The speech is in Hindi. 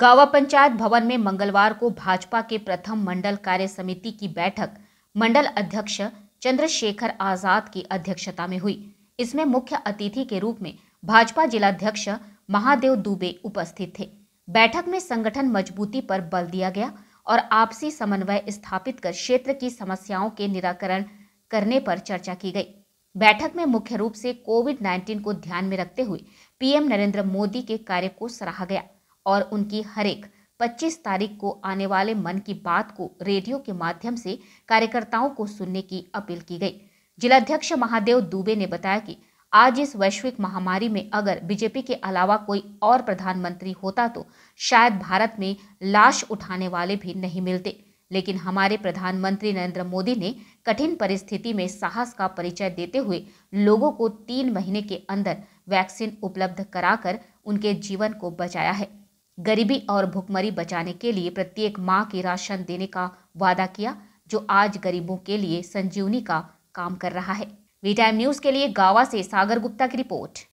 गावा पंचायत भवन में मंगलवार को भाजपा के प्रथम मंडल कार्य समिति की बैठक मंडल अध्यक्ष चंद्रशेखर आजाद की अध्यक्षता में हुई इसमें मुख्य अतिथि के रूप में भाजपा जिलाध्यक्ष महादेव दुबे उपस्थित थे बैठक में संगठन मजबूती पर बल दिया गया और आपसी समन्वय स्थापित कर क्षेत्र की समस्याओं के निराकरण करने पर चर्चा की गई बैठक में मुख्य रूप से कोविड 19 को ध्यान में रखते हुए पीएम नरेंद्र मोदी के कार्य को सराहा गया और उनकी हरेक 25 तारीख को आने वाले मन की बात को रेडियो के माध्यम से कार्यकर्ताओं को सुनने की अपील की गई जिलाध्यक्ष महादेव दुबे ने बताया कि आज इस वैश्विक महामारी में अगर बीजेपी के अलावा कोई और प्रधानमंत्री होता तो शायद भारत में लाश उठाने वाले भी नहीं मिलते लेकिन हमारे प्रधानमंत्री नरेंद्र मोदी ने कठिन परिस्थिति में साहस का परिचय देते हुए लोगों को तीन महीने के अंदर वैक्सीन उपलब्ध कराकर उनके जीवन को बचाया है गरीबी और भुखमरी बचाने के लिए प्रत्येक माह की राशन देने का वादा किया जो आज गरीबों के लिए संजीवनी का काम कर रहा है वी टाइम न्यूज के लिए गावा से सागर गुप्ता की रिपोर्ट